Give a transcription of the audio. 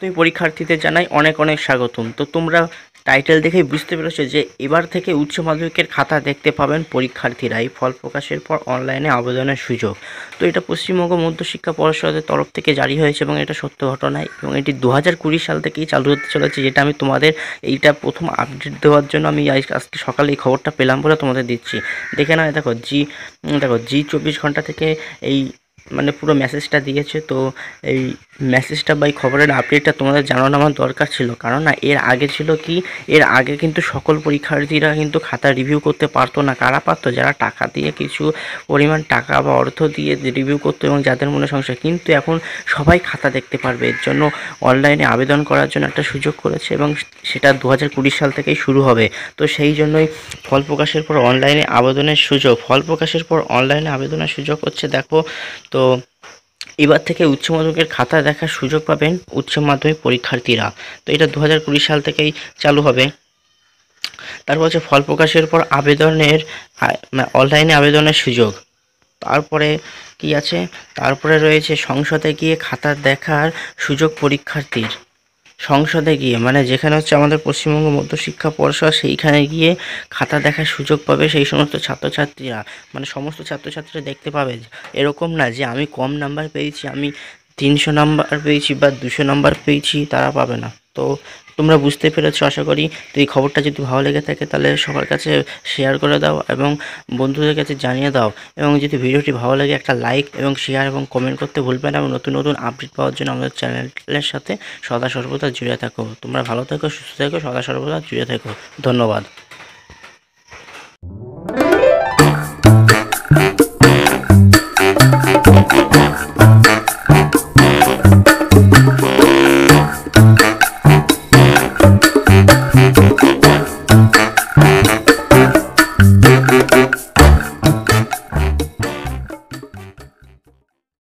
তুমি পরীক্ষার্থীদের জানাই অনেক অনেক স্বাগতম তো তোমরা টাইটেল দেখেই বুঝতে পেরেছো যে এবার থেকে উচ্চ মাধ্যমিকের খাতা দেখতে পাবেন পরীক্ষার্থীরা এই ফল প্রকাশের পর অনলাইনে আবেদনের সুযোগ তো এটা পশ্চিমবঙ্গ মধ্যশিক্ষা পরিষদের তরফ থেকে জারি হয়েছে এবং এটা সত্য ঘটনায় এবং এটি দু সাল থেকেই চালু হতে চলেছে যেটা আমি তোমাদের এইটা প্রথম আপডেট দেওয়ার জন্য আমি আজকে সকালে এই খবরটা পেলাম বলে তোমাদের দিচ্ছি দেখে না দেখো জি দেখো জি চব্বিশ ঘন্টা থেকে এই মানে পুরো মেসেজটা দিয়েছে তো এই মেসেজটা বা এই খবরের আপডেটটা তোমাদের জানানো আমার দরকার ছিল কারণ না এর আগে ছিল কি এর আগে কিন্তু সকল পরীক্ষার্থীরা কিন্তু খাতা রিভিউ করতে পারতো না কারা পারতো যারা টাকা দিয়ে কিছু পরিমাণ টাকা বা অর্থ দিয়ে রিভিউ করতো এবং যাদের মনে সংশয় কিন্তু এখন সবাই খাতা দেখতে পারবে এর জন্য অনলাইনে আবেদন করার জন্য একটা সুযোগ করেছে এবং সেটা দু সাল থেকেই শুরু হবে তো সেই জন্যই ফল প্রকাশের পর অনলাইনে আবেদনের সুযোগ ফল প্রকাশের পর অনলাইনে আবেদনের সুযোগ হচ্ছে দেখো তো এবার থেকে উচ্চ মাধ্যমিকের খাতা দেখার সুযোগ পাবেন উচ্চ মাধ্যমিক পরীক্ষার্থীরা তো এটা দু সাল থেকেই চালু হবে তারপর হচ্ছে ফল প্রকাশের পর আবেদনের অনলাইনে আবেদনের সুযোগ তারপরে কি আছে তারপরে রয়েছে সংসদে গিয়ে খাতা দেখার সুযোগ পরীক্ষার্থীর সংসদে গিয়ে মানে যেখানে হচ্ছে আমাদের পশ্চিমবঙ্গ মধ্যশিক্ষা পর্ষদ সেইখানে গিয়ে খাতা দেখার সুযোগ পাবে সেই সমস্ত ছাত্রছাত্রীরা মানে সমস্ত ছাত্রছাত্রীরা দেখতে পাবে এরকম না যে আমি কম নাম্বার পেয়েছি আমি তিনশো নাম্বার পেয়েছি বা দুশো নাম্বার পেয়েছি তারা পাবে না তো তোমরা বুঝতে পেরেছো আশা করি তো এই খবরটা যদি ভালো লেগে থাকে তাহলে সবার কাছে শেয়ার করে দাও এবং বন্ধুদের কাছে জানিয়ে দাও এবং যদি ভিডিওটি ভালো লাগে একটা লাইক এবং শেয়ার এবং কমেন্ট করতে ভুলবে না এবং নতুন নতুন আপডেট পাওয়ার জন্য আমাদের চ্যানেলের সাথে সদা সর্বদা জুড়ে থাকো তোমরা ভালো থাকো সুস্থ থাকো সদা সর্বদা জুড়ে থাকো ধন্যবাদ